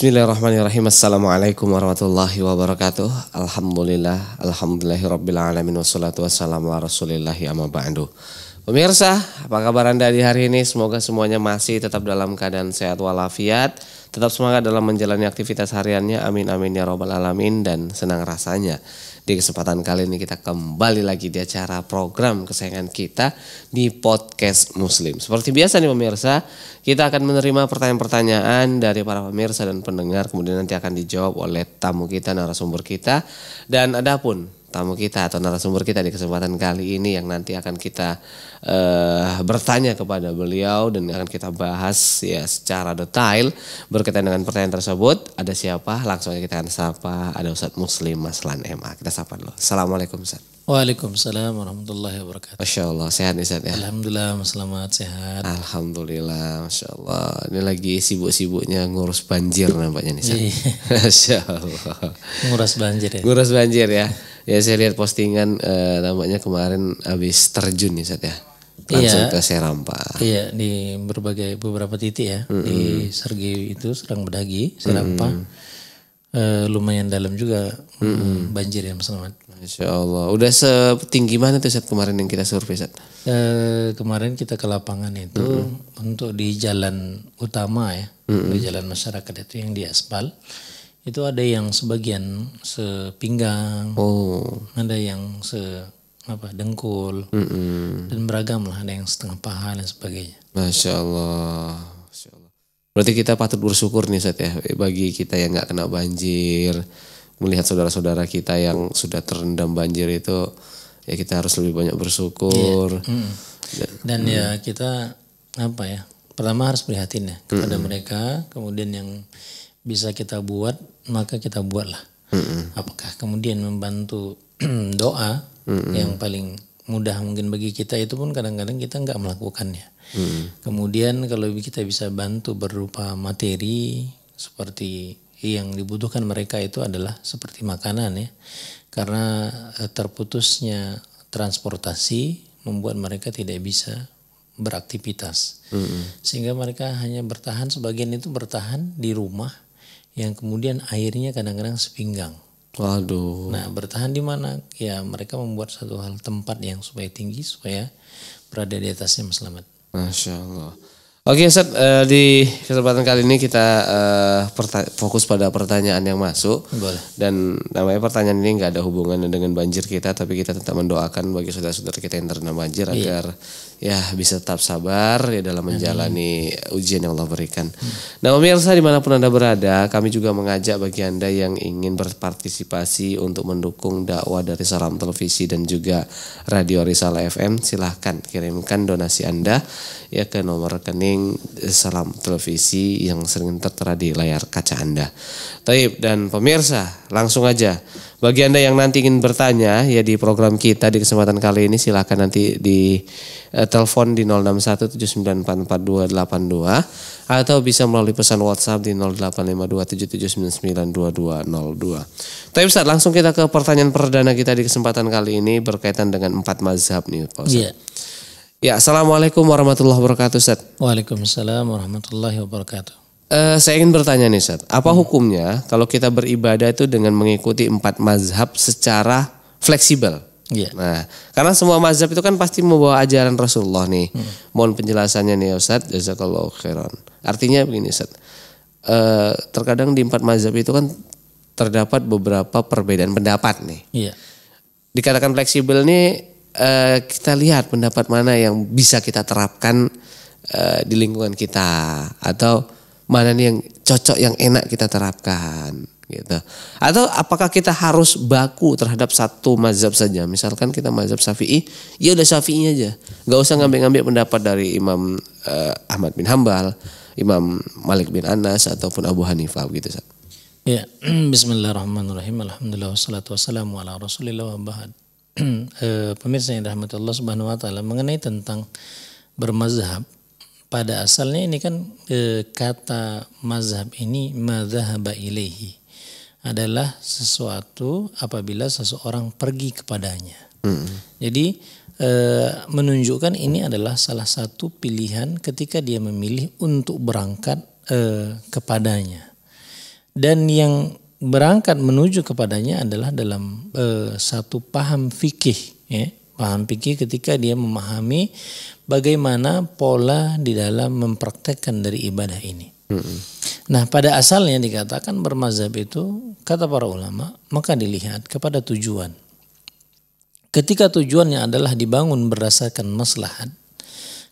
Bismillahirrahmanirrahim. Assalamualaikum warahmatullahi wabarakatuh. Alhamdulillah, alhamdulillahirrabbilalamin, wassalatu wassalamu ala rasulillahi amma ba'du. Pemirsa, apa kabar Anda di hari ini? Semoga semuanya masih tetap dalam keadaan sehat walafiat, tetap semangat dalam menjalani aktivitas hariannya. Amin amin ya rabbal alamin dan senang rasanya di kesempatan kali ini kita kembali lagi di acara program kesayangan kita di podcast Muslim. Seperti biasa nih pemirsa, kita akan menerima pertanyaan-pertanyaan dari para pemirsa dan pendengar kemudian nanti akan dijawab oleh tamu kita narasumber kita dan adapun tamu kita atau narasumber kita di kesempatan kali ini yang nanti akan kita uh, bertanya kepada beliau dan akan kita bahas ya secara detail berkaitan dengan pertanyaan tersebut. Ada siapa? Langsung aja kita akan sapa. Ada Ustadz Muslim Maslan MA. Kita sapa dulu. Assalamualaikum Ustaz. Waalaikumsalam warahmatullahi wabarakatuh. Masya Allah, sehat nih Ustaz ya? Alhamdulillah, selamat sehat. Alhamdulillah, Masya Allah. Ini lagi sibuk-sibuknya ngurus banjir nampaknya nih Ustaz. Iya. Masya Allah. Ngurus banjir ya? Ngurus banjir ya. Ya saya lihat postingan eh, namanya kemarin habis terjun nih saat ya. Langsung iya, ke Serampa. Iya di berbagai beberapa titik ya mm -hmm. di Sergi itu Serang Bedagi Serampa. Mm -hmm. Eh, lumayan dalam juga mm -hmm. banjir ya Mas Ahmad. Masya Allah. Udah setinggi mana tuh saat kemarin yang kita survei saat? E, eh, kemarin kita ke lapangan itu mm -hmm. untuk di jalan utama ya, mm -hmm. di jalan masyarakat itu yang di aspal itu ada yang sebagian sepinggang, oh. ada yang se apa dengkul mm -mm. dan beragam lah ada yang setengah paha dan sebagainya. Masya Allah. Masya Allah. Berarti kita patut bersyukur nih Seth ya bagi kita yang nggak kena banjir melihat saudara-saudara kita yang sudah terendam banjir itu ya kita harus lebih banyak bersyukur. Yeah. Mm -mm. Dan, dan ya mm. ya kita apa ya pertama harus prihatin ya kepada mm -mm. mereka kemudian yang bisa kita buat maka kita buatlah. Mm-hmm. Apakah kemudian membantu doa mm-hmm. yang paling mudah mungkin bagi kita itu pun kadang-kadang kita nggak melakukannya. Mm-hmm. Kemudian kalau kita bisa bantu berupa materi seperti yang dibutuhkan mereka itu adalah seperti makanan ya, karena eh, terputusnya transportasi membuat mereka tidak bisa beraktivitas, mm-hmm. sehingga mereka hanya bertahan sebagian itu bertahan di rumah yang kemudian airnya kadang-kadang sepinggang. Waduh. Nah bertahan di mana? Ya mereka membuat satu hal tempat yang supaya tinggi supaya berada di atasnya selamat. Masya Allah. Oke Ustaz, uh, di kesempatan kali ini kita uh, fokus pada pertanyaan yang masuk. Boleh. Dan namanya pertanyaan ini nggak ada hubungannya dengan banjir kita, tapi kita tetap mendoakan bagi saudara-saudara kita yang terkena banjir iya. agar ya bisa tetap sabar ya dalam menjalani Amin. ujian yang Allah berikan. Hmm. Nah pemirsa dimanapun anda berada, kami juga mengajak bagi anda yang ingin berpartisipasi untuk mendukung dakwah dari Salam Televisi dan juga Radio Rizal FM, silahkan kirimkan donasi anda ya ke nomor rekening Salam Televisi yang sering tertera di layar kaca anda. Taib dan pemirsa langsung aja bagi Anda yang nanti ingin bertanya ya di program kita di kesempatan kali ini silakan nanti di eh, telepon di 0617944282 atau bisa melalui pesan WhatsApp di 085277992202. Tapi Ustaz, langsung kita ke pertanyaan perdana kita di kesempatan kali ini berkaitan dengan empat mazhab nih Pak Ustaz. Yeah. Ya, Assalamualaikum warahmatullahi wabarakatuh Ustaz. Waalaikumsalam warahmatullahi wabarakatuh. Uh, saya ingin bertanya nih Seth, apa hmm. hukumnya kalau kita beribadah itu dengan mengikuti empat mazhab secara fleksibel? Yeah. Nah, karena semua mazhab itu kan pasti membawa ajaran Rasulullah nih. Hmm. Mohon penjelasannya nih Ustaz, jazakallahu khairan. Artinya begini Ustaz, uh, terkadang di empat mazhab itu kan terdapat beberapa perbedaan pendapat nih. Yeah. Dikatakan fleksibel nih, uh, kita lihat pendapat mana yang bisa kita terapkan uh, di lingkungan kita atau mana nih yang cocok yang enak kita terapkan gitu. Atau apakah kita harus baku terhadap satu mazhab saja? Misalkan kita mazhab Syafi'i, ya udah Syafi'i aja. nggak usah ngambil-ngambil pendapat dari Imam uh, Ahmad bin Hambal, Imam Malik bin Anas ataupun Abu Hanifah gitu. Ya, bismillahirrahmanirrahim. Alhamdulillah wassalatu wassalamu ala Rasulillah wa bahad. Eh, pemirsa yang dirahmati Allah Subhanahu wa taala mengenai tentang bermazhab pada asalnya ini kan e, kata mazhab ini mazhaba ilaihi adalah sesuatu apabila seseorang pergi kepadanya. Mm. Jadi e, menunjukkan ini adalah salah satu pilihan ketika dia memilih untuk berangkat e, kepadanya. Dan yang berangkat menuju kepadanya adalah dalam e, satu paham fikih ya. Paham pikir ketika dia memahami bagaimana pola di dalam mempraktekkan dari ibadah ini. Nah, pada asalnya dikatakan bermazhab itu kata para ulama, maka dilihat kepada tujuan. Ketika tujuannya adalah dibangun berdasarkan maslahat,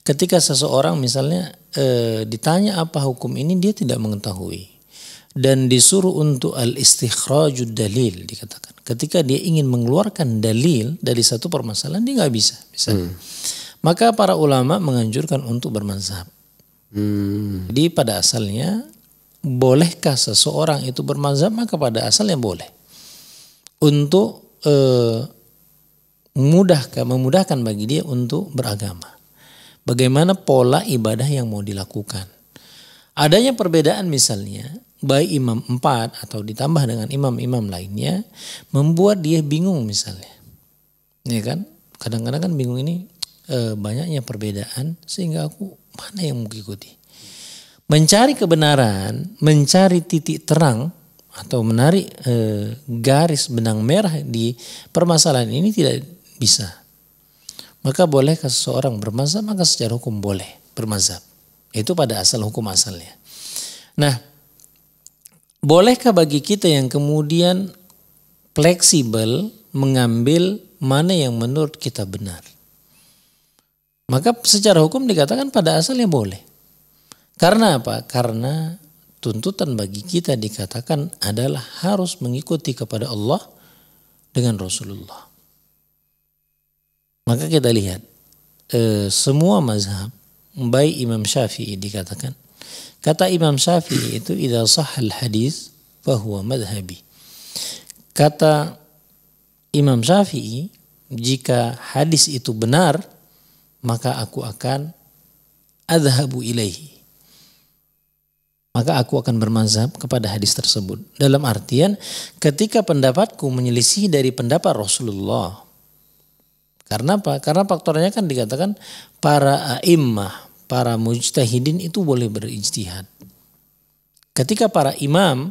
ketika seseorang misalnya e, ditanya apa hukum ini dia tidak mengetahui dan disuruh untuk al istikhrajud dalil dikatakan. Ketika dia ingin mengeluarkan dalil dari satu permasalahan dia nggak bisa, bisa. Hmm. Maka para ulama menganjurkan untuk bermazhab. Hmm. Jadi pada asalnya bolehkah seseorang itu bermazhab maka pada asalnya boleh. Untuk eh, mudahkah memudahkan bagi dia untuk beragama. Bagaimana pola ibadah yang mau dilakukan. Adanya perbedaan misalnya baik imam empat atau ditambah dengan imam-imam lainnya membuat dia bingung misalnya. Ya kan? Kadang-kadang kan bingung ini e, banyaknya perbedaan sehingga aku mana yang mau ikuti. Mencari kebenaran, mencari titik terang atau menarik e, garis benang merah di permasalahan ini tidak bisa. Maka bolehkah seseorang bermazhab? Maka secara hukum boleh bermazhab. Itu pada asal hukum asalnya. Nah, bolehkah bagi kita yang kemudian fleksibel mengambil mana yang menurut kita benar? Maka secara hukum dikatakan pada asalnya boleh. Karena apa? Karena tuntutan bagi kita dikatakan adalah harus mengikuti kepada Allah dengan Rasulullah. Maka kita lihat eh, semua mazhab, baik Imam Syafi'i dikatakan Kata Imam Syafi'i itu idza sahal hadis bahwa madhabi. Kata Imam Syafi'i jika hadis itu benar maka aku akan adhabu ilaihi. Maka aku akan bermazhab kepada hadis tersebut. Dalam artian ketika pendapatku menyelisih dari pendapat Rasulullah. Karena apa? Karena faktornya kan dikatakan para a'immah para mujtahidin itu boleh berijtihad. Ketika para imam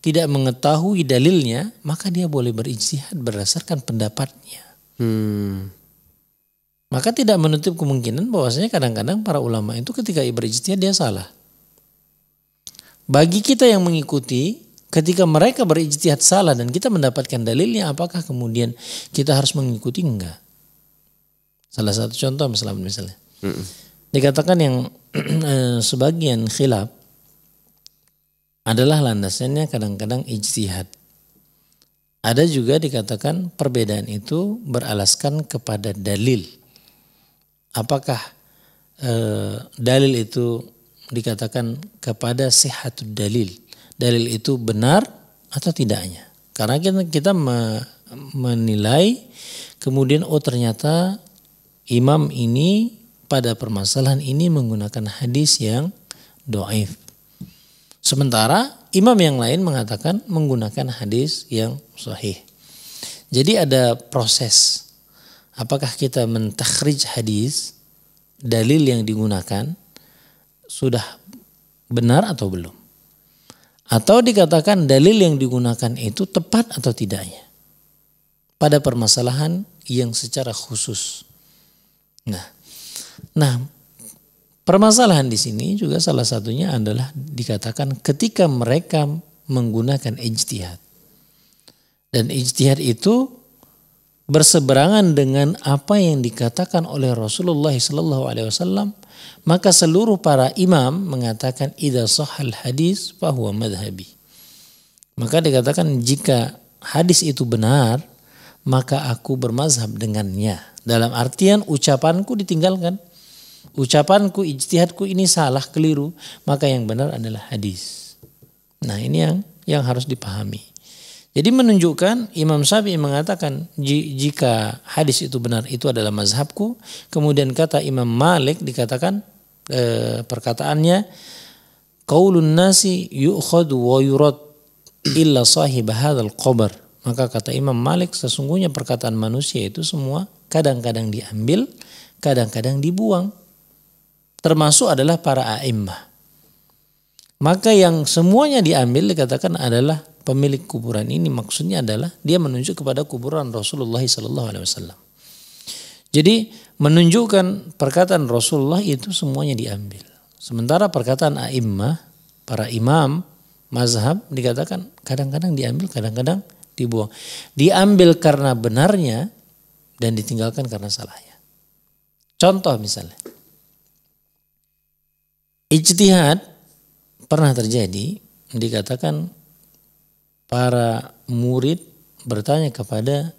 tidak mengetahui dalilnya, maka dia boleh berijtihad berdasarkan pendapatnya. Hmm. Maka tidak menutup kemungkinan bahwasanya kadang-kadang para ulama itu ketika berijtihad dia salah. Bagi kita yang mengikuti, ketika mereka berijtihad salah dan kita mendapatkan dalilnya, apakah kemudian kita harus mengikuti? Enggak. Salah satu contoh misalnya. Mm -mm dikatakan yang eh, sebagian khilaf adalah landasannya kadang-kadang ijtihad. Ada juga dikatakan perbedaan itu beralaskan kepada dalil. Apakah e, dalil itu dikatakan kepada sihat dalil? Dalil itu benar atau tidaknya? Karena kita, kita me, menilai kemudian oh ternyata imam ini pada permasalahan ini menggunakan hadis yang do'if. Sementara imam yang lain mengatakan menggunakan hadis yang sahih. Jadi ada proses. Apakah kita mentakhrij hadis, dalil yang digunakan, sudah benar atau belum? Atau dikatakan dalil yang digunakan itu tepat atau tidaknya? Pada permasalahan yang secara khusus. Nah, Nah, permasalahan di sini juga salah satunya adalah dikatakan ketika mereka menggunakan ijtihad. Dan ijtihad itu berseberangan dengan apa yang dikatakan oleh Rasulullah Sallallahu Alaihi Wasallam, maka seluruh para imam mengatakan idza sahal hadis bahwa madhabi. Maka dikatakan jika hadis itu benar, maka aku bermazhab dengannya. Dalam artian ucapanku ditinggalkan ucapanku, ijtihadku ini salah, keliru, maka yang benar adalah hadis. Nah ini yang yang harus dipahami. Jadi menunjukkan Imam Syafi'i mengatakan jika hadis itu benar itu adalah mazhabku. Kemudian kata Imam Malik dikatakan e, perkataannya kaulun nasi yu'khad wa yurad illa sahib hadal qabr. Maka kata Imam Malik sesungguhnya perkataan manusia itu semua kadang-kadang diambil, kadang-kadang dibuang termasuk adalah para a'imah. Maka yang semuanya diambil dikatakan adalah pemilik kuburan ini maksudnya adalah dia menunjuk kepada kuburan Rasulullah sallallahu alaihi wasallam. Jadi menunjukkan perkataan Rasulullah itu semuanya diambil. Sementara perkataan a'imah, para imam mazhab dikatakan kadang-kadang diambil, kadang-kadang dibuang. Diambil karena benarnya dan ditinggalkan karena salahnya. Contoh misalnya Ijtihad pernah terjadi dikatakan para murid bertanya kepada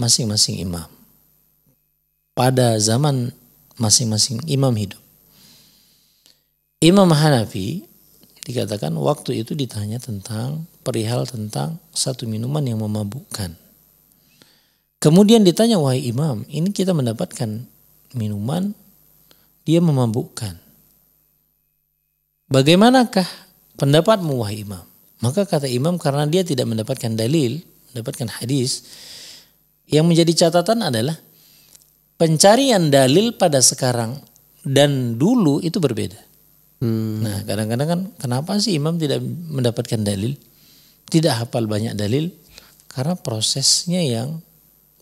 masing-masing imam pada zaman masing-masing imam hidup. Imam Hanafi dikatakan waktu itu ditanya tentang perihal tentang satu minuman yang memabukkan. Kemudian ditanya wahai imam, ini kita mendapatkan minuman dia memabukkan. Bagaimanakah pendapatmu wahai imam? Maka kata imam karena dia tidak mendapatkan dalil, mendapatkan hadis, yang menjadi catatan adalah pencarian dalil pada sekarang dan dulu itu berbeda. Hmm. Nah, kadang-kadang kan kenapa sih imam tidak mendapatkan dalil? Tidak hafal banyak dalil karena prosesnya yang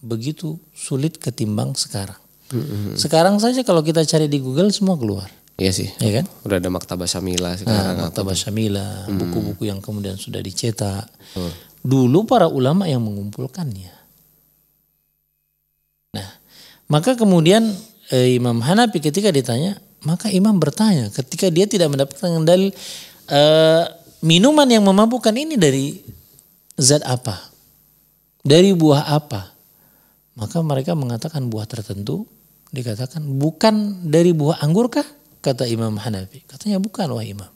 begitu sulit ketimbang sekarang. Hmm. Sekarang saja kalau kita cari di Google semua keluar. Iya sih. Iya kan? Udah ada Maktabah Samila nah, sekarang. Nah, Maktabah Samila, buku hmm. buku-buku yang kemudian sudah dicetak. Hmm. Dulu para ulama yang mengumpulkannya. Nah, maka kemudian eh, Imam Hanafi ketika ditanya, maka Imam bertanya ketika dia tidak mendapatkan dalil eh, minuman yang memampukan ini dari zat apa? Dari buah apa? Maka mereka mengatakan buah tertentu dikatakan bukan dari buah anggur kah? Kata Imam Hanafi. Katanya bukan wahai Imam.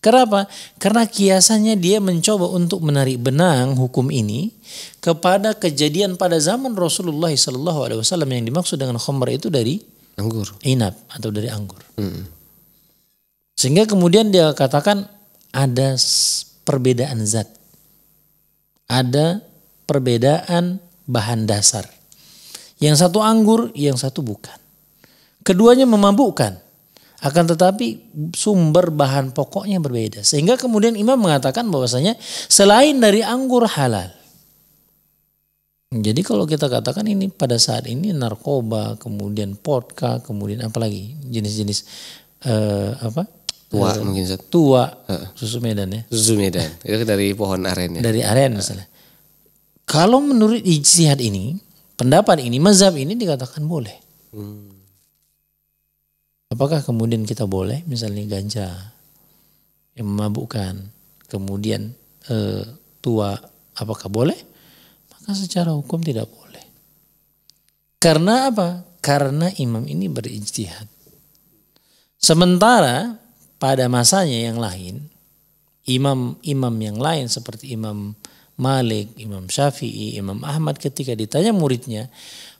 Kenapa? Karena kiasannya dia mencoba untuk menarik benang hukum ini kepada kejadian pada zaman Rasulullah SAW yang dimaksud dengan khomr itu dari anggur, inap atau dari anggur. Hmm. Sehingga kemudian dia katakan ada perbedaan zat, ada perbedaan bahan dasar. Yang satu anggur, yang satu bukan. Keduanya memabukkan. Akan tetapi sumber bahan pokoknya berbeda. Sehingga kemudian imam mengatakan bahwasanya selain dari anggur halal. Jadi kalau kita katakan ini pada saat ini narkoba, kemudian potka, kemudian apalagi jenis-jenis uh, apa? Tua uh, mungkin Tua, uh. susu medan ya. Susu medan, itu dari pohon aren ya. Dari aren misalnya. Kalau menurut ijtihad ini, pendapat ini, mazhab ini dikatakan boleh. Hmm. Apakah kemudian kita boleh misalnya ganja yang memabukkan, kemudian e, tua apakah boleh? Maka secara hukum tidak boleh. Karena apa? Karena imam ini berijtihad. Sementara pada masanya yang lain, imam-imam yang lain seperti Imam Malik, Imam Syafi'i, Imam Ahmad ketika ditanya muridnya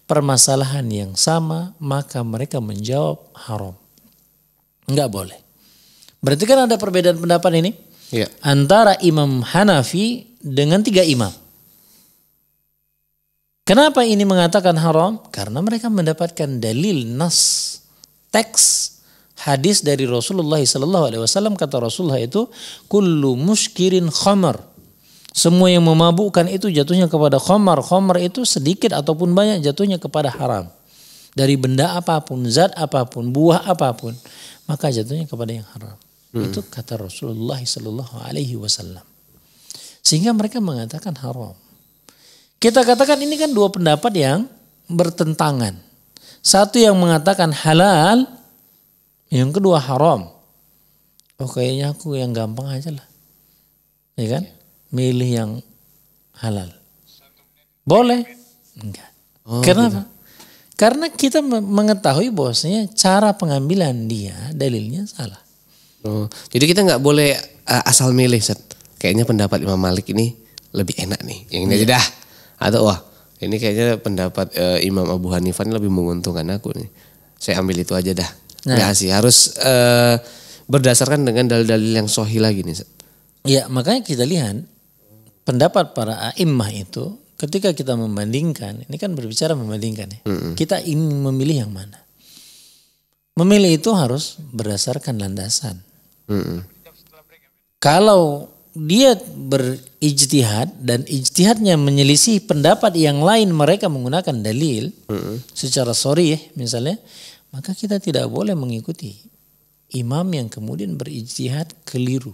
permasalahan yang sama maka mereka menjawab haram. Nggak boleh. Berarti kan ada perbedaan pendapat ini ya. antara Imam Hanafi dengan tiga imam. Kenapa ini mengatakan haram? Karena mereka mendapatkan dalil nas teks hadis dari Rasulullah Sallallahu Alaihi Wasallam kata Rasulullah itu kullu muskirin khomer Semua yang memabukkan itu jatuhnya kepada khamar. Khamar itu sedikit ataupun banyak jatuhnya kepada haram dari benda apapun, zat apapun, buah apapun, maka jatuhnya kepada yang haram. Hmm. Itu kata Rasulullah Sallallahu Alaihi Wasallam. Sehingga mereka mengatakan haram. Kita katakan ini kan dua pendapat yang bertentangan. Satu yang mengatakan halal, yang kedua haram. Oh kayaknya aku yang gampang aja lah. Ya kan? Milih yang halal. Boleh? Enggak. Oh, Kenapa? Gitu. Karena kita mengetahui bahwasanya cara pengambilan dia dalilnya salah. Oh, jadi kita nggak boleh uh, asal milih set. Kayaknya pendapat Imam Malik ini lebih enak nih. Yang ini aja iya. dah. Atau wah, ini kayaknya pendapat uh, Imam Abu Hanifah ini lebih menguntungkan aku nih. Saya ambil itu aja dah. Nah. Gak sih, harus uh, berdasarkan dengan dalil-dalil yang sohi lagi nih. Iya makanya kita lihat pendapat para imah itu ketika kita membandingkan, ini kan berbicara membandingkan ya. Mm -hmm. Kita ingin memilih yang mana? Memilih itu harus berdasarkan landasan. Mm -hmm. Kalau dia berijtihad dan ijtihadnya menyelisih pendapat yang lain mereka menggunakan dalil mm -hmm. secara sorry misalnya maka kita tidak boleh mengikuti imam yang kemudian berijtihad keliru.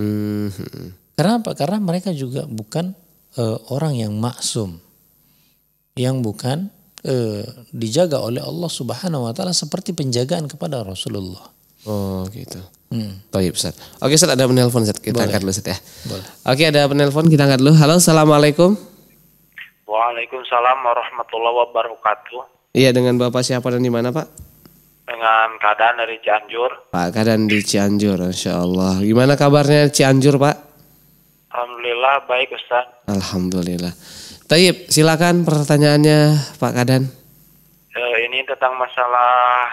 Mm -hmm. Kenapa? Karena mereka juga bukan e, orang yang maksum yang bukan e, dijaga oleh Allah Subhanahu wa taala seperti penjagaan kepada Rasulullah. Oh, gitu. Hmm. Baik, Ustaz. Oke, Ustaz ada penelpon Ustaz. Kita Boleh. angkat dulu Ustaz ya. Boleh. Oke, ada penelpon kita angkat dulu. Halo, Assalamualaikum. Waalaikumsalam warahmatullahi wabarakatuh. Iya, dengan Bapak siapa dan di mana, Pak? Dengan keadaan dari Cianjur. Pak, keadaan di Cianjur, Insya Allah. Gimana kabarnya Cianjur, Pak? Alhamdulillah baik Ustaz. Alhamdulillah. Taib, silakan pertanyaannya Pak Kadan. E, ini tentang masalah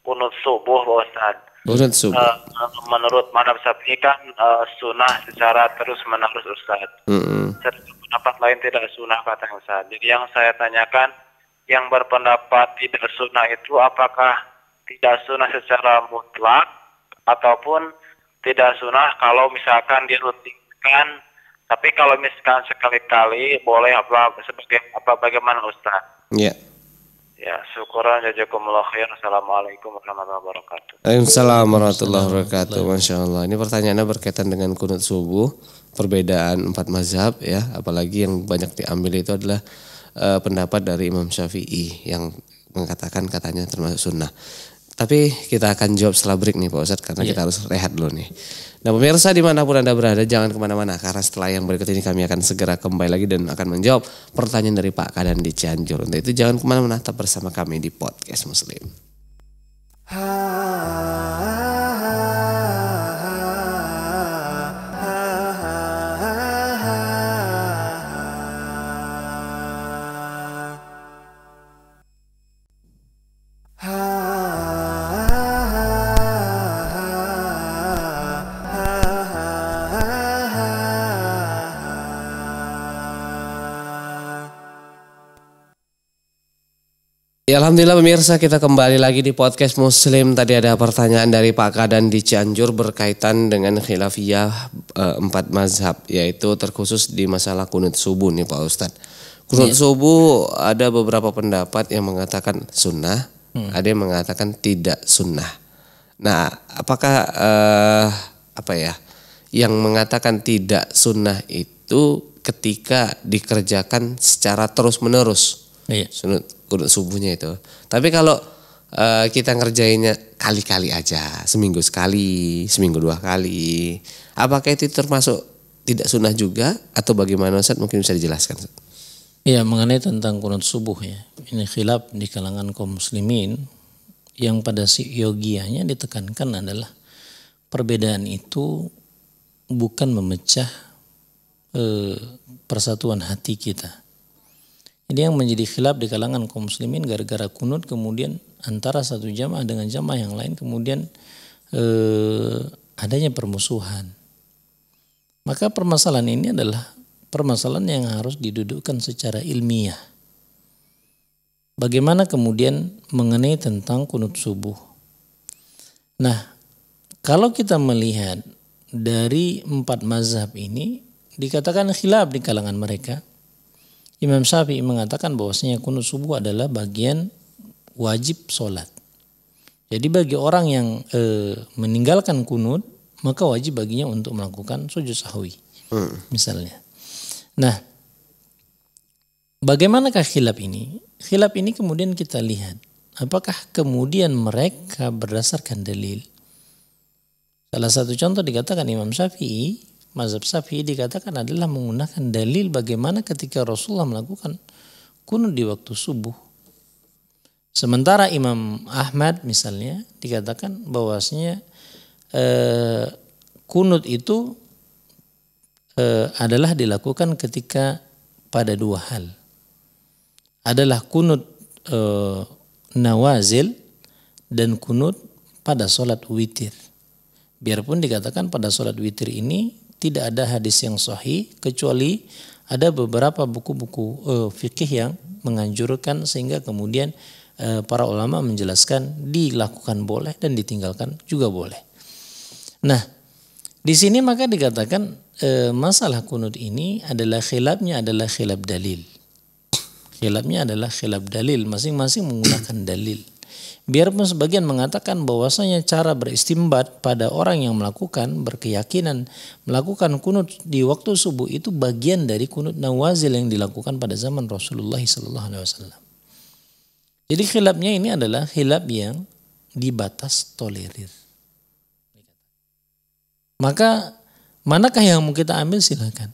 kunut subuh Pak Ustaz. Kunut subuh. E, menurut madhab Syafi'i kan e, sunnah secara terus menerus Ustaz. Mm -hmm. Pendapat lain tidak sunnah kata Ustaz. Jadi yang saya tanyakan yang berpendapat tidak sunnah itu apakah tidak sunnah secara mutlak ataupun tidak sunnah kalau misalkan dia rutin dilakukan tapi kalau misalkan sekali-kali boleh apa sebagai apa bagaimana Ustaz? Iya. Ya, syukuran jazakumullah khair. Assalamualaikum warahmatullahi wabarakatuh. Waalaikumsalam warahmatullahi wabarakatuh. Masya Allah. Ini pertanyaannya berkaitan dengan kunut subuh, perbedaan empat mazhab ya, apalagi yang banyak diambil itu adalah uh, pendapat dari Imam Syafi'i yang mengatakan katanya termasuk sunnah. Tapi kita akan jawab setelah break nih Pak Ustadz karena yeah. kita harus rehat dulu nih. Nah pemirsa dimanapun Anda berada jangan kemana-mana karena setelah yang berikut ini kami akan segera kembali lagi dan akan menjawab pertanyaan dari Pak Kadan di Cianjur. Untuk itu jangan kemana-mana tetap bersama kami di Podcast Muslim. Ha -ha. Alhamdulillah pemirsa kita kembali lagi di podcast Muslim. Tadi ada pertanyaan dari Pak Kadan di Cianjur berkaitan dengan khilafiyah e, empat mazhab yaitu terkhusus di masalah kunut subuh nih Pak Ustadz. Kunut iya. subuh ada beberapa pendapat yang mengatakan sunnah, hmm. ada yang mengatakan tidak sunnah. Nah, apakah e, apa ya yang mengatakan tidak sunnah itu ketika dikerjakan secara terus menerus? Iya. Kunut subuhnya itu. Tapi kalau uh, kita ngerjainnya kali-kali aja, seminggu sekali, seminggu dua kali, apakah itu termasuk tidak sunnah juga atau bagaimana Ustaz mungkin bisa dijelaskan? Iya mengenai tentang kunut subuh ya. Ini khilaf di kalangan kaum muslimin yang pada si yogianya ditekankan adalah perbedaan itu bukan memecah eh, persatuan hati kita ini yang menjadi khilaf di kalangan kaum muslimin gara-gara kunut kemudian antara satu jamaah dengan jamaah yang lain kemudian eh, adanya permusuhan. Maka permasalahan ini adalah permasalahan yang harus didudukkan secara ilmiah. Bagaimana kemudian mengenai tentang kunut subuh? Nah, kalau kita melihat dari empat mazhab ini dikatakan khilaf di kalangan mereka Imam Syafi'i mengatakan bahwasanya kunut subuh adalah bagian wajib sholat. Jadi bagi orang yang e, meninggalkan kunut, maka wajib baginya untuk melakukan sujud sahwi. Hmm. Misalnya. Nah, bagaimanakah khilaf ini? Khilaf ini kemudian kita lihat. Apakah kemudian mereka berdasarkan dalil? Salah satu contoh dikatakan Imam Syafi'i mazhab Syafi'i dikatakan adalah menggunakan dalil bagaimana ketika Rasulullah melakukan kunut di waktu subuh. Sementara Imam Ahmad misalnya dikatakan bahwasanya eh, kunut itu eh, adalah dilakukan ketika pada dua hal. Adalah kunut eh, nawazil dan kunut pada sholat witir. Biarpun dikatakan pada sholat witir ini tidak ada hadis yang sahih kecuali ada beberapa buku-buku uh, eh, fikih yang menganjurkan sehingga kemudian uh, para ulama menjelaskan dilakukan boleh dan ditinggalkan juga boleh. Nah, di sini maka dikatakan uh, masalah kunut ini adalah khilafnya adalah khilaf dalil. Khilafnya adalah khilaf dalil, masing-masing menggunakan dalil. Biarpun sebagian mengatakan bahwasanya cara beristimbat pada orang yang melakukan berkeyakinan melakukan kunut di waktu subuh itu bagian dari kunut nawazil yang dilakukan pada zaman Rasulullah SAW. Jadi khilafnya ini adalah khilaf yang dibatas tolerir. Maka manakah yang mau kita ambil silahkan.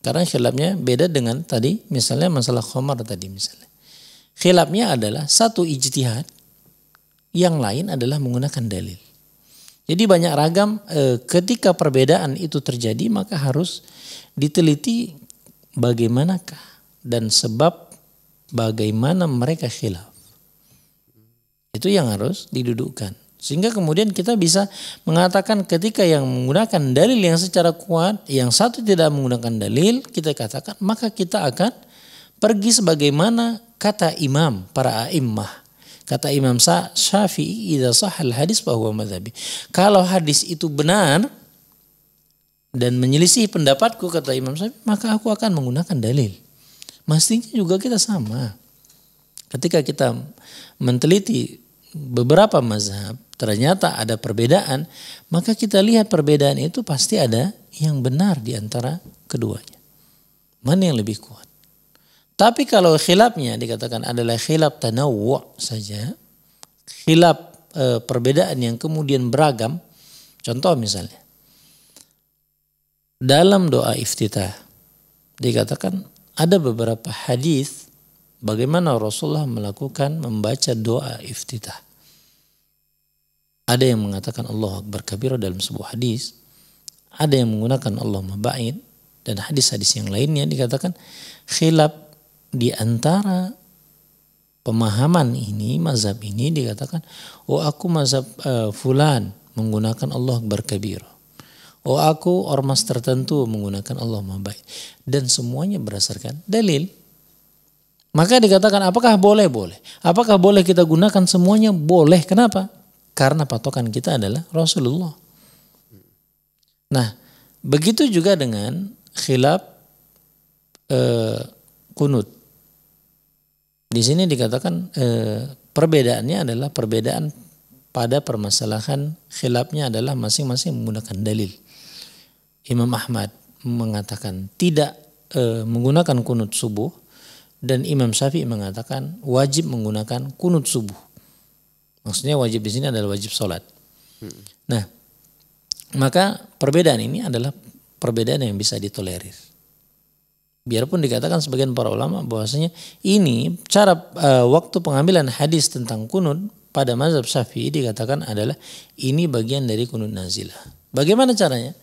Karena khilafnya beda dengan tadi misalnya masalah khomar tadi misalnya. Khilafnya adalah satu ijtihad yang lain adalah menggunakan dalil. Jadi banyak ragam e, ketika perbedaan itu terjadi maka harus diteliti bagaimanakah dan sebab bagaimana mereka khilaf. Itu yang harus didudukkan. Sehingga kemudian kita bisa mengatakan ketika yang menggunakan dalil yang secara kuat, yang satu tidak menggunakan dalil, kita katakan maka kita akan pergi sebagaimana kata imam para a'immah Kata Imam Syafi'i, "Idza sahal hadis bahwa madhabi." Kalau hadis itu benar dan menyelisih pendapatku kata Imam Syafi'i, maka aku akan menggunakan dalil. Mestinya juga kita sama. Ketika kita meneliti beberapa mazhab, ternyata ada perbedaan, maka kita lihat perbedaan itu pasti ada yang benar di antara keduanya. Mana yang lebih kuat? Tapi kalau khilafnya dikatakan adalah khilaf tanawu saja, khilaf e, perbedaan yang kemudian beragam. Contoh misalnya, dalam doa iftitah dikatakan ada beberapa hadis bagaimana Rasulullah melakukan membaca doa iftitah. Ada yang mengatakan Allah Akbar dalam sebuah hadis. Ada yang menggunakan Allah mabain dan hadis-hadis yang lainnya dikatakan khilaf di antara pemahaman ini, mazhab ini dikatakan, oh aku mazhab uh, fulan menggunakan Allah berkabir. Oh aku ormas tertentu menggunakan Allah maha baik. Dan semuanya berdasarkan dalil. Maka dikatakan apakah boleh? Boleh. Apakah boleh kita gunakan semuanya? Boleh. Kenapa? Karena patokan kita adalah Rasulullah. Nah, begitu juga dengan khilaf uh, kunut di sini dikatakan e, perbedaannya adalah perbedaan pada permasalahan khilafnya adalah masing-masing menggunakan dalil. Imam Ahmad mengatakan tidak e, menggunakan kunut subuh dan Imam Syafi'i mengatakan wajib menggunakan kunut subuh. Maksudnya wajib di sini adalah wajib sholat. Hmm. Nah, maka perbedaan ini adalah perbedaan yang bisa ditolerir biarpun dikatakan sebagian para ulama bahwasanya ini cara e, waktu pengambilan hadis tentang kunut pada mazhab Syafi'i dikatakan adalah ini bagian dari kunut nazilah. Bagaimana caranya?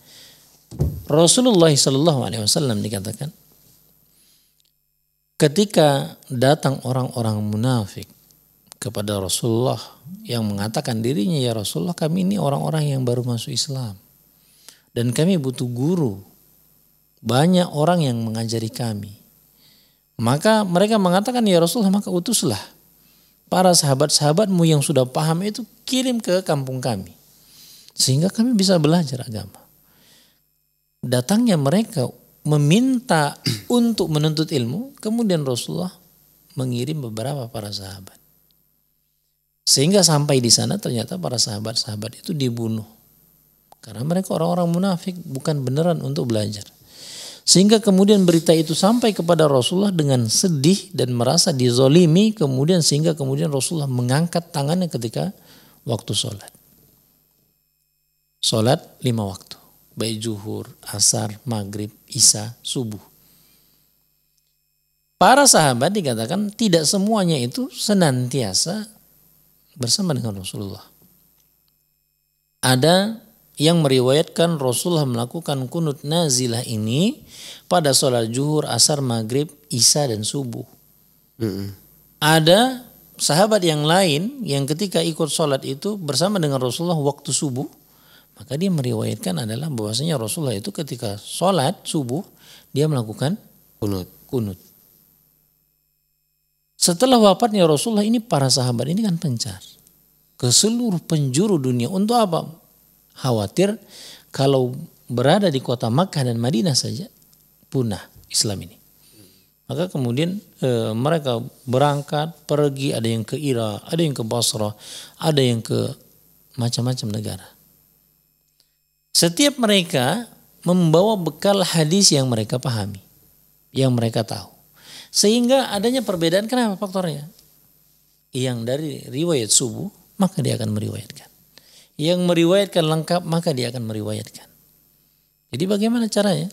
Rasulullah Shallallahu Alaihi Wasallam dikatakan ketika datang orang-orang munafik kepada Rasulullah yang mengatakan dirinya ya Rasulullah kami ini orang-orang yang baru masuk Islam dan kami butuh guru banyak orang yang mengajari kami. Maka mereka mengatakan, ya Rasulullah maka utuslah. Para sahabat-sahabatmu yang sudah paham itu kirim ke kampung kami. Sehingga kami bisa belajar agama. Datangnya mereka meminta untuk menuntut ilmu. Kemudian Rasulullah mengirim beberapa para sahabat. Sehingga sampai di sana ternyata para sahabat-sahabat itu dibunuh. Karena mereka orang-orang munafik bukan beneran untuk belajar. Sehingga kemudian berita itu sampai kepada Rasulullah dengan sedih dan merasa dizolimi. Kemudian sehingga kemudian Rasulullah mengangkat tangannya ketika waktu sholat. Sholat lima waktu. Baik zuhur, asar, maghrib, isya, subuh. Para sahabat dikatakan tidak semuanya itu senantiasa bersama dengan Rasulullah. Ada yang meriwayatkan Rasulullah melakukan kunut nazilah ini pada sholat zuhur, asar, maghrib, isya dan subuh. Mm-hmm. Ada sahabat yang lain yang ketika ikut sholat itu bersama dengan Rasulullah waktu subuh, maka dia meriwayatkan adalah bahwasanya Rasulullah itu ketika sholat subuh dia melakukan kunut. Kunut. Setelah wafatnya Rasulullah ini para sahabat ini kan pencar ke seluruh penjuru dunia untuk apa? khawatir kalau berada di kota Makkah dan Madinah saja punah Islam ini. Maka kemudian e, mereka berangkat, pergi, ada yang ke Irak, ada yang ke Basra, ada yang ke macam-macam negara. Setiap mereka membawa bekal hadis yang mereka pahami, yang mereka tahu. Sehingga adanya perbedaan kenapa faktornya? Yang dari riwayat subuh, maka dia akan meriwayatkan yang meriwayatkan lengkap maka dia akan meriwayatkan. Jadi bagaimana caranya?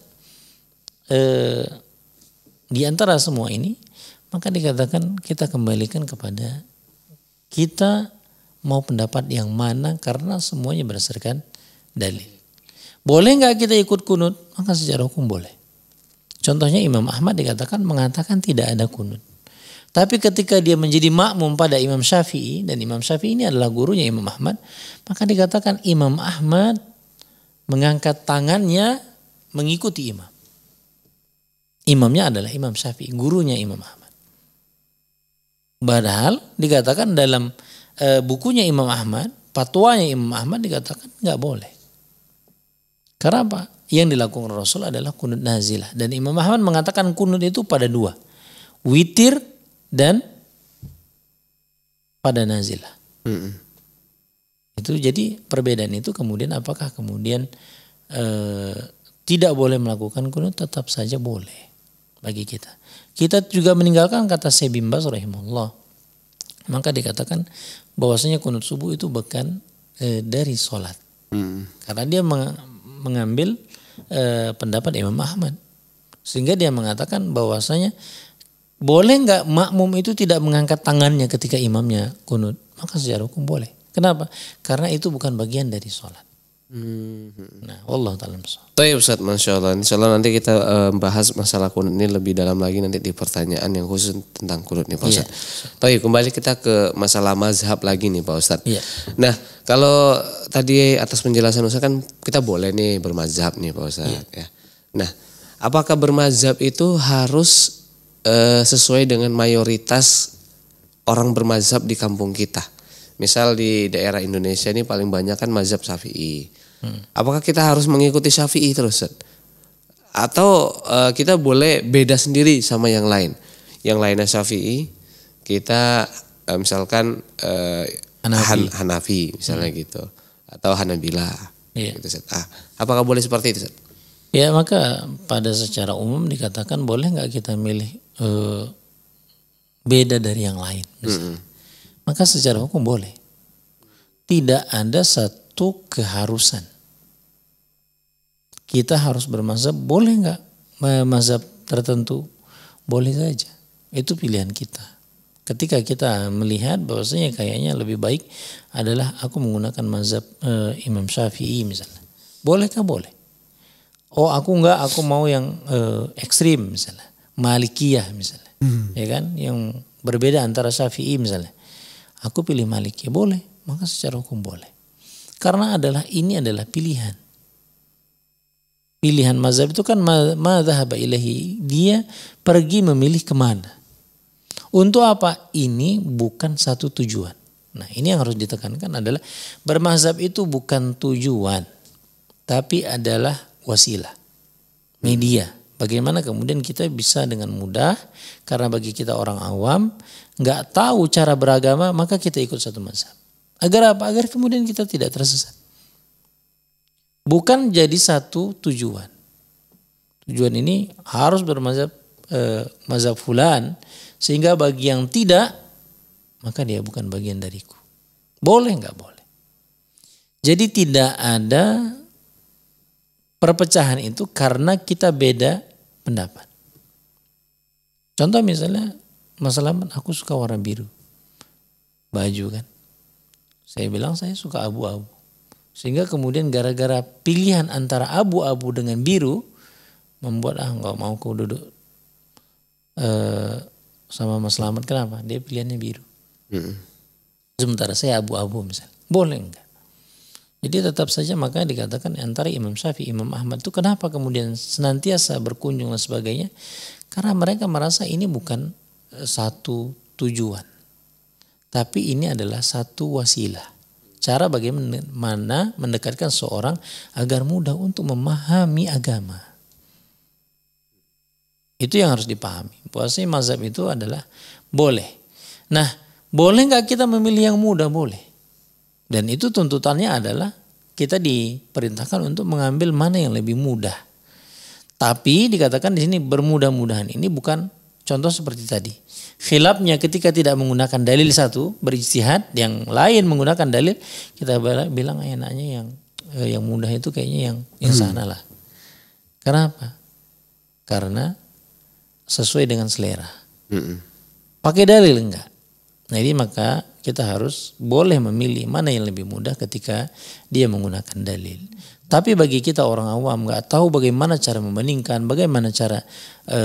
E, di antara semua ini maka dikatakan kita kembalikan kepada kita mau pendapat yang mana karena semuanya berdasarkan dalil. Boleh nggak kita ikut kunut? Maka secara hukum boleh. Contohnya Imam Ahmad dikatakan mengatakan tidak ada kunut. Tapi ketika dia menjadi makmum pada Imam Syafi'i dan Imam Syafi'i ini adalah gurunya Imam Ahmad, maka dikatakan Imam Ahmad mengangkat tangannya mengikuti imam. Imamnya adalah Imam Syafi'i, gurunya Imam Ahmad. Padahal dikatakan dalam e, bukunya Imam Ahmad, patuanya Imam Ahmad dikatakan nggak boleh. Karena apa? Yang dilakukan Rasul adalah kunut nazilah. Dan Imam Ahmad mengatakan kunut itu pada dua. Witir dan pada nazilah. Mm -mm. Itu jadi perbedaan itu kemudian apakah kemudian e, tidak boleh melakukan kunut tetap saja boleh bagi kita. Kita juga meninggalkan kata sebimbas rahimullah. Maka dikatakan bahwasanya kunut subuh itu bukan e, dari sholat. Mm. Karena dia mengambil e, pendapat Imam Ahmad. Sehingga dia mengatakan bahwasanya boleh nggak makmum itu tidak mengangkat tangannya ketika imamnya kunut? Maka secara hukum boleh. Kenapa? Karena itu bukan bagian dari sholat. Hmm. Nah, Allah taala Baik Ustaz, Masya Allah. Insya Allah nanti kita eh, bahas masalah kunut ini lebih dalam lagi nanti di pertanyaan yang khusus tentang kunut nih Pak iya. Ustaz. Yeah. kembali kita ke masalah mazhab lagi nih Pak Ustaz. Yeah. Nah, kalau tadi atas penjelasan Ustaz kan kita boleh nih bermazhab nih Pak Ustaz. Yeah. Ya. Nah, apakah bermazhab itu harus uh, sesuai dengan mayoritas orang bermazhab di kampung kita. Misal di daerah Indonesia ini paling banyak kan mazhab Syafi'i. Hmm. Apakah kita harus mengikuti Syafi'i terus? Atau uh, kita boleh beda sendiri sama yang lain? Yang lainnya Syafi'i, kita uh, misalkan uh, Hanafi. Han Hanafi misalnya hmm. gitu atau Hanabila. Yeah. Gitu, ah, apakah boleh seperti itu? Set? Ya maka pada secara umum dikatakan boleh nggak kita milih uh, beda dari yang lain. Mm -hmm. Maka secara hukum boleh. Tidak ada satu keharusan. Kita harus bermazhab, boleh nggak mazhab tertentu? Boleh saja. Itu pilihan kita. Ketika kita melihat bahwasanya kayaknya lebih baik adalah aku menggunakan mazhab e, Imam Syafi'i misalnya. Bolehkah boleh? Oh aku enggak, aku mau yang e, ekstrim misalnya Malikiyah misalnya. Hmm. Ya kan? Yang berbeda antara Syafi'i misalnya. Aku pilih Malikiyah boleh, maka secara hukum boleh. Karena adalah ini adalah pilihan. Pilihan mazhab itu kan Mazhab ilahi. Dia pergi memilih kemana. Untuk apa? Ini bukan satu tujuan. Nah ini yang harus ditekankan adalah bermazhab itu bukan tujuan. Tapi adalah wasilah. Media Bagaimana kemudian kita bisa dengan mudah karena bagi kita orang awam nggak tahu cara beragama maka kita ikut satu mazhab. Agar apa? Agar kemudian kita tidak tersesat. Bukan jadi satu tujuan. Tujuan ini harus bermazhab eh, mazhab fulan sehingga bagi yang tidak maka dia bukan bagian dariku. Boleh nggak boleh? Jadi tidak ada perpecahan itu karena kita beda pendapat. Contoh misalnya Mas masalah aku suka warna biru. Baju kan. Saya bilang saya suka abu-abu. Sehingga kemudian gara-gara pilihan antara abu-abu dengan biru membuat ah nggak mau kau duduk eh, sama Mas Slamet kenapa? Dia pilihannya biru. Mm -hmm. Sementara saya abu-abu misalnya. Boleh enggak? Jadi tetap saja makanya dikatakan antara Imam Syafi'i, Imam Ahmad itu kenapa kemudian senantiasa berkunjung dan sebagainya? Karena mereka merasa ini bukan eh, satu tujuan. Tapi ini adalah satu wasilah. Cara bagaimana mendekatkan seorang agar mudah untuk memahami agama. Itu yang harus dipahami. Puasanya mazhab itu adalah boleh. Nah, boleh nggak kita memilih yang mudah? Boleh. Dan itu tuntutannya adalah kita diperintahkan untuk mengambil mana yang lebih mudah. Tapi dikatakan di sini bermudah-mudahan ini bukan contoh seperti tadi. Khilafnya ketika tidak menggunakan dalil satu berijtihad, yang lain menggunakan dalil kita bilang eh, enaknya yang eh, yang mudah itu kayaknya yang yang sana lah. Hmm. Kenapa? Karena sesuai dengan selera. Hmm. Pakai dalil enggak? Nah ini maka kita harus boleh memilih mana yang lebih mudah ketika dia menggunakan dalil. Tapi bagi kita orang awam nggak tahu bagaimana cara membandingkan, bagaimana cara e,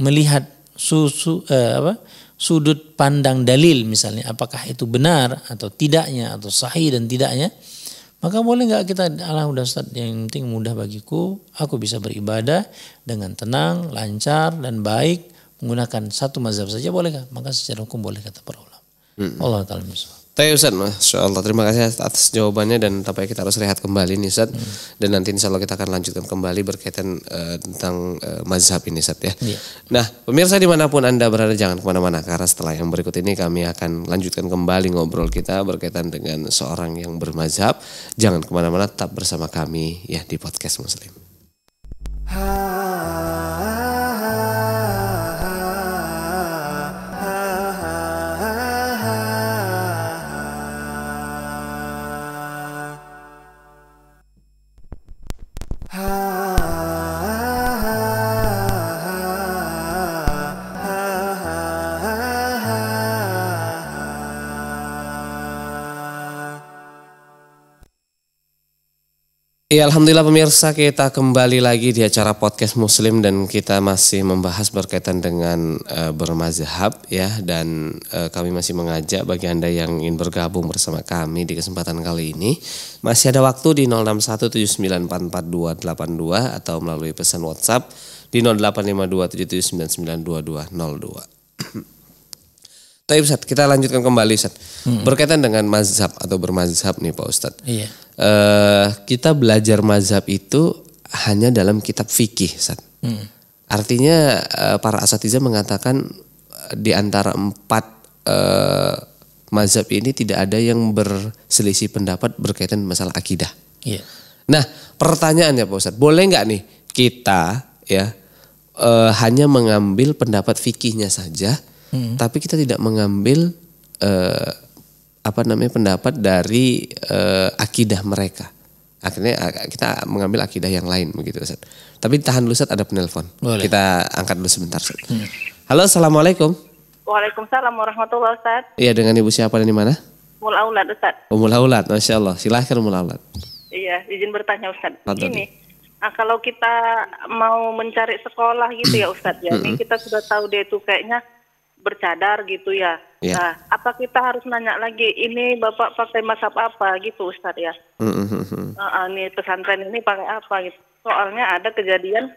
melihat susu e, eh, apa sudut pandang dalil misalnya apakah itu benar atau tidaknya atau sahih dan tidaknya maka boleh nggak kita Allah udah Ustaz yang penting mudah bagiku aku bisa beribadah dengan tenang lancar dan baik menggunakan satu mazhab saja boleh nggak maka secara hukum boleh kata para Hmm. Allah taala Tapi Ustaz, Masya Allah. Terima kasih atas jawabannya dan tampaknya kita harus rehat kembali nih Ustaz. Hmm. Dan nanti insya Allah kita akan lanjutkan kembali berkaitan uh, tentang uh, mazhab ini Ustaz ya. Yeah. Nah pemirsa dimanapun Anda berada jangan kemana-mana. Karena setelah yang berikut ini kami akan lanjutkan kembali ngobrol kita berkaitan dengan seorang yang bermazhab. Jangan kemana-mana tetap bersama kami ya di Podcast Muslim. Ya Alhamdulillah pemirsa kita kembali lagi di acara podcast muslim dan kita masih membahas berkaitan dengan e, bermazhab ya dan e, kami masih mengajak bagi anda yang ingin bergabung bersama kami di kesempatan kali ini masih ada waktu di 0617944282 atau melalui pesan WhatsApp di 085277992202. Tapi Ustaz kita lanjutkan kembali Ustaz hmm. berkaitan dengan mazhab atau bermazhab nih Pak Ustadz. Iya uh, kita belajar mazhab itu hanya dalam kitab fikih. Hmm. Artinya uh, para asatiza mengatakan eh, di antara empat uh, mazhab ini tidak ada yang berselisih pendapat berkaitan masalah akidah. Yeah. Nah pertanyaannya Pak Ustadz, boleh nggak nih kita ya uh, hanya mengambil pendapat fikihnya saja, hmm. tapi kita tidak mengambil uh, apa namanya pendapat dari uh, akidah mereka. Akhirnya kita mengambil akidah yang lain begitu Ustaz. Tapi tahan dulu Ustaz ada penelpon. Boleh. Kita angkat dulu sebentar Ustaz. Hmm. Halo Assalamualaikum. Waalaikumsalam warahmatullahi wabarakatuh Iya dengan Ibu siapa dan di mana? Mulaulat Ustaz. Oh, Mulaulat Masya Allah. Silahkan Umul Iya, izin bertanya Ustaz. Ini, ah, kalau kita mau mencari sekolah gitu ya Ustaz, ya, mm -hmm. ini kita sudah tahu dia itu kayaknya bercadar gitu ya. ya. Nah, apa kita harus nanya lagi ini Bapak pakai mazhab apa gitu Ustad ya? Mm-hmm. Uh, ini pesantren ini pakai apa gitu. Soalnya ada kejadian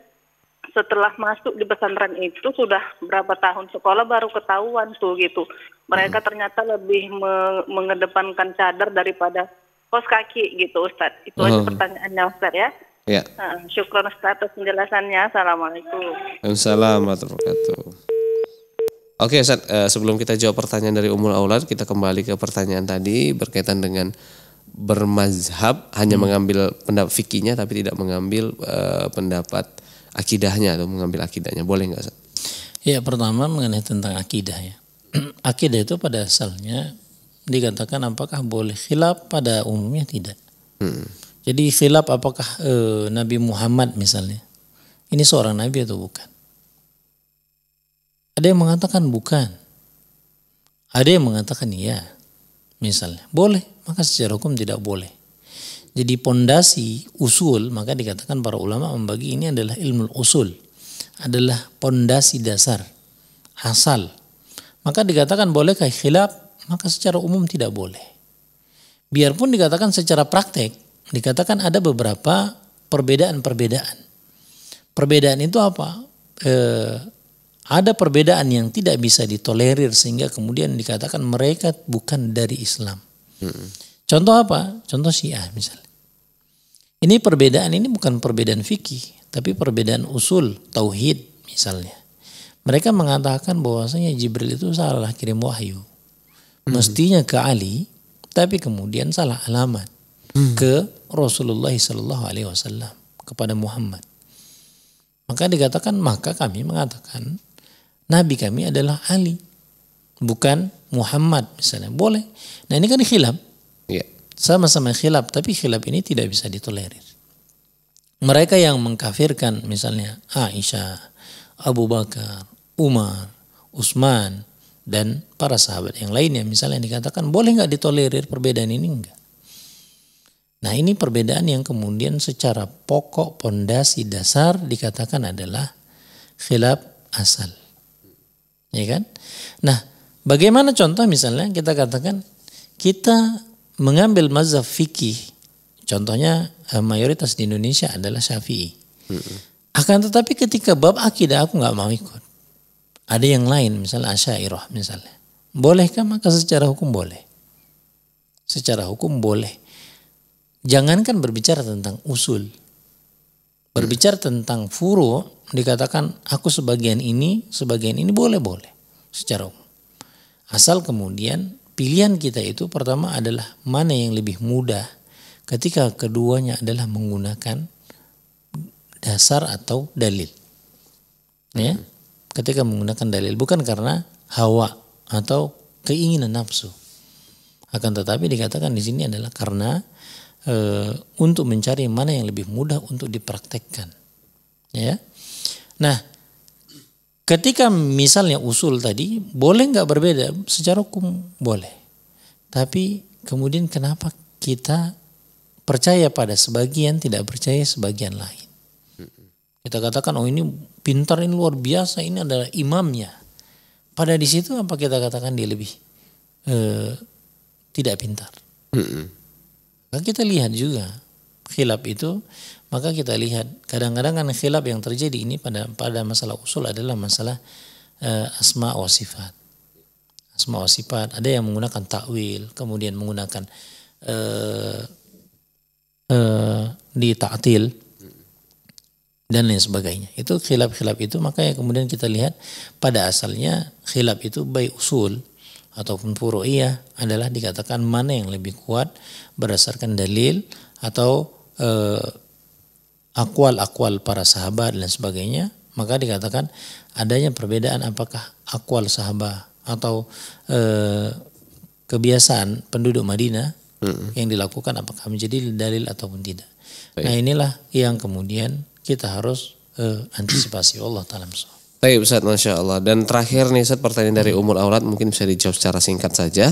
setelah masuk di pesantren itu sudah berapa tahun sekolah baru ketahuan tuh gitu. Mereka mm. ternyata lebih me- mengedepankan cadar daripada kos kaki gitu Ustad. Itu mm. aja mm-hmm. pertanyaannya Ustaz ya. Ya. Nah, syukur status penjelasannya. Assalamualaikum. Assalamualaikum warahmatullahi Oke, Ustaz, uh, sebelum kita jawab pertanyaan dari Umul Aulad, kita kembali ke pertanyaan tadi berkaitan dengan bermazhab hanya hmm. mengambil pendapat fikinya tapi tidak mengambil uh, pendapat akidahnya atau mengambil akidahnya. Boleh nggak Ustaz? Ya, pertama mengenai tentang akidah ya. akidah itu pada asalnya dikatakan apakah boleh khilaf pada umumnya tidak. Hmm. Jadi khilaf apakah uh, Nabi Muhammad misalnya ini seorang nabi atau bukan? Ada yang mengatakan bukan. Ada yang mengatakan iya. Misalnya, boleh, maka secara hukum tidak boleh. Jadi pondasi usul, maka dikatakan para ulama membagi ini adalah ilmu usul. Adalah pondasi dasar, asal. Maka dikatakan bolehkah khilaf, maka secara umum tidak boleh. Biarpun dikatakan secara praktek, dikatakan ada beberapa perbedaan-perbedaan. Perbedaan itu apa? E, ada perbedaan yang tidak bisa ditolerir sehingga kemudian dikatakan mereka bukan dari Islam. Hmm. Contoh apa? Contoh Syiah misalnya. Ini perbedaan ini bukan perbedaan fikih, tapi perbedaan usul tauhid misalnya. Mereka mengatakan bahwasanya Jibril itu salah kirim wahyu. Hmm. Mestinya ke Ali, tapi kemudian salah alamat hmm. ke Rasulullah Shallallahu Alaihi Wasallam kepada Muhammad. Maka dikatakan maka kami mengatakan Nabi kami adalah Ali, bukan Muhammad misalnya. Boleh. Nah ini kan khilaf. sama iya. Sama-sama khilaf, tapi khilaf ini tidak bisa ditolerir. Mereka yang mengkafirkan misalnya Aisyah, Abu Bakar, Umar, Utsman dan para sahabat yang lainnya misalnya yang dikatakan boleh nggak ditolerir perbedaan ini enggak. Nah ini perbedaan yang kemudian secara pokok pondasi dasar dikatakan adalah khilaf asal. Ya kan? Nah, bagaimana contoh misalnya kita katakan kita mengambil mazhab fikih. Contohnya eh, mayoritas di Indonesia adalah Syafi'i. Akan tetapi ketika bab akidah aku nggak mau ikut. Ada yang lain misalnya Asyairah misalnya. Bolehkah maka secara hukum boleh. Secara hukum boleh. Jangankan berbicara tentang usul. Berbicara tentang furu dikatakan aku sebagian ini, sebagian ini boleh-boleh secara umum. Asal kemudian pilihan kita itu pertama adalah mana yang lebih mudah ketika keduanya adalah menggunakan dasar atau dalil. Ya. Hmm. Ketika menggunakan dalil bukan karena hawa atau keinginan nafsu. Akan tetapi dikatakan di sini adalah karena e, untuk mencari mana yang lebih mudah untuk dipraktekkan. Ya Nah, ketika misalnya usul tadi, boleh nggak berbeda? Secara hukum boleh. Tapi kemudian kenapa kita percaya pada sebagian, tidak percaya sebagian lain? Kita katakan, oh ini pintar, ini luar biasa, ini adalah imamnya. Pada di situ apa kita katakan dia lebih eh, tidak pintar? Kan kita lihat juga khilaf itu maka kita lihat kadang-kadang kan khilaf yang terjadi ini pada pada masalah usul adalah masalah uh, asma wa sifat. Asma wa sifat ada yang menggunakan takwil, kemudian menggunakan uh, uh, di ta'til dan lain sebagainya. Itu khilaf-khilaf itu maka yang kemudian kita lihat pada asalnya khilaf itu baik usul ataupun furu'iyah adalah dikatakan mana yang lebih kuat berdasarkan dalil atau uh, akwal-akwal para sahabat dan sebagainya, maka dikatakan adanya perbedaan apakah akwal sahabat atau e, kebiasaan penduduk Madinah hmm. yang dilakukan apakah menjadi dalil ataupun tidak. Baik. Nah inilah yang kemudian kita harus e, antisipasi Allah taala. Baik Ustaz, Masya Allah. Dan terakhir nih Ustaz, pertanyaan dari hmm. Umur Aurat mungkin bisa dijawab secara singkat saja.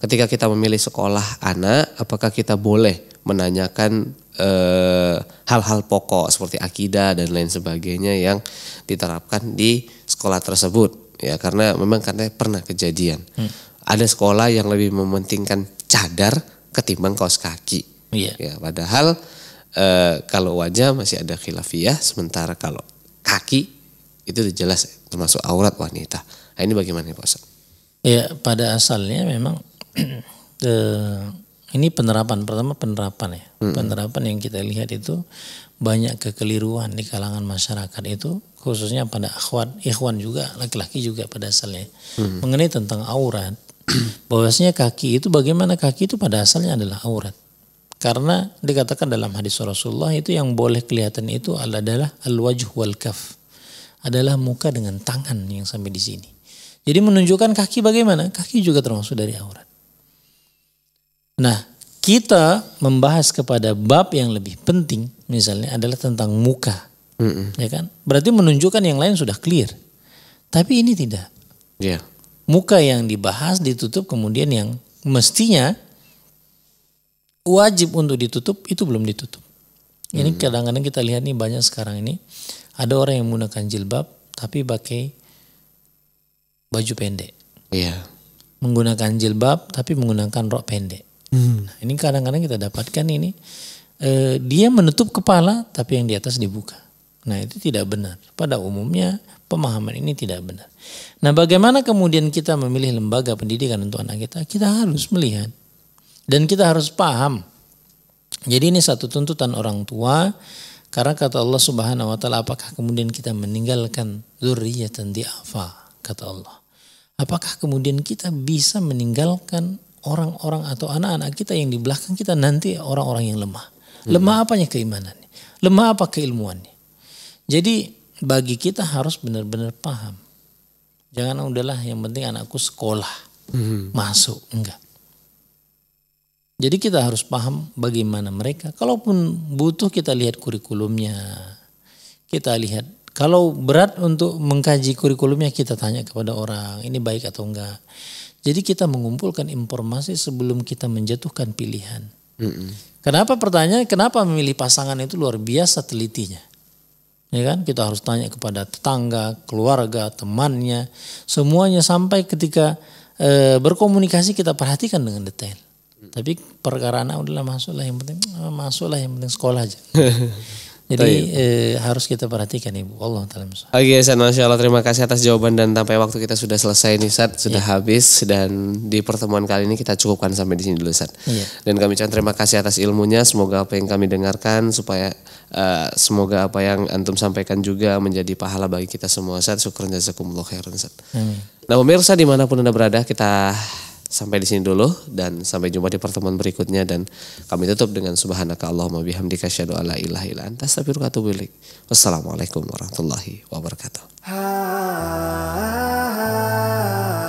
Ketika kita memilih sekolah anak, apakah kita boleh menanyakan Eh, hal-hal pokok seperti akidah dan lain sebagainya yang diterapkan di sekolah tersebut ya karena memang karena pernah kejadian hmm. ada sekolah yang lebih mementingkan cadar ketimbang kaos kaki yeah. ya padahal e, kalau wajah masih ada khilafiyah sementara kalau kaki itu jelas termasuk aurat wanita nah, ini bagaimana Pak Ustaz? ya pada asalnya memang eh, ini penerapan pertama penerapan ya. Hmm. Penerapan yang kita lihat itu banyak kekeliruan di kalangan masyarakat itu khususnya pada akhwat, ikhwan juga, laki-laki juga pada asalnya. Hmm. Mengenai tentang aurat. Bahwasanya kaki itu bagaimana kaki itu pada asalnya adalah aurat. Karena dikatakan dalam hadis Rasulullah itu yang boleh kelihatan itu adalah al-wajh wal kaf. Adalah muka dengan tangan yang sampai di sini. Jadi menunjukkan kaki bagaimana? Kaki juga termasuk dari aurat. Nah, kita membahas kepada bab yang lebih penting misalnya adalah tentang muka. Mm -mm. Ya kan? Berarti menunjukkan yang lain sudah clear. Tapi ini tidak. Yeah. Muka yang dibahas ditutup kemudian yang mestinya wajib untuk ditutup itu belum ditutup. Ini kadang-kadang kita lihat nih banyak sekarang ini ada orang yang menggunakan jilbab tapi pakai baju pendek. Iya. Menggunakan jilbab tapi menggunakan rok pendek. Hmm. Nah, ini kadang-kadang kita dapatkan ini eh, dia menutup kepala tapi yang di atas dibuka. Nah itu tidak benar. Pada umumnya pemahaman ini tidak benar. Nah bagaimana kemudian kita memilih lembaga pendidikan untuk anak kita? Kita harus melihat dan kita harus paham. Jadi ini satu tuntutan orang tua karena kata Allah Subhanahu wa taala apakah kemudian kita meninggalkan zurriyatan di'afa kata Allah. Apakah kemudian kita bisa meninggalkan orang-orang atau anak-anak kita yang di belakang kita nanti orang-orang yang lemah. Lemah hmm. apanya keimanannya? Lemah apa keilmuannya? Jadi bagi kita harus benar-benar paham. Jangan oh, udahlah yang penting anakku sekolah. Hmm. Masuk, enggak. Jadi kita harus paham bagaimana mereka. Kalaupun butuh kita lihat kurikulumnya. Kita lihat. Kalau berat untuk mengkaji kurikulumnya kita tanya kepada orang. Ini baik atau enggak. Jadi kita mengumpulkan informasi sebelum kita menjatuhkan pilihan. Mm-mm. Kenapa pertanyaan? Kenapa memilih pasangan itu luar biasa telitinya? Ya kan? Kita harus tanya kepada tetangga, keluarga, temannya, semuanya sampai ketika e, berkomunikasi kita perhatikan dengan detail. Mm. Tapi perkara anak adalah masuklah yang penting, masuklah yang penting sekolah aja. Jadi e, harus kita perhatikan ibu. Allah taala. Oke, okay, masya Allah terima kasih atas jawaban dan sampai waktu kita sudah selesai nih Ustaz, iya. sudah yeah. habis dan di pertemuan kali ini kita cukupkan sampai di sini dulu Ustaz. Yeah. Dan kami ucapkan terima kasih atas ilmunya. Semoga apa yang kami dengarkan supaya uh, semoga apa yang antum sampaikan juga menjadi pahala bagi kita semua Ustaz. Syukur jazakumullah khairan Ustaz. Amin. Nah pemirsa dimanapun anda berada kita sampai di sini dulu dan sampai jumpa di pertemuan berikutnya dan kami tutup dengan subhanaka Allahumma bihamdika syadu ala ilaha illa anta astaghfiruka Wassalamualaikum warahmatullahi wabarakatuh.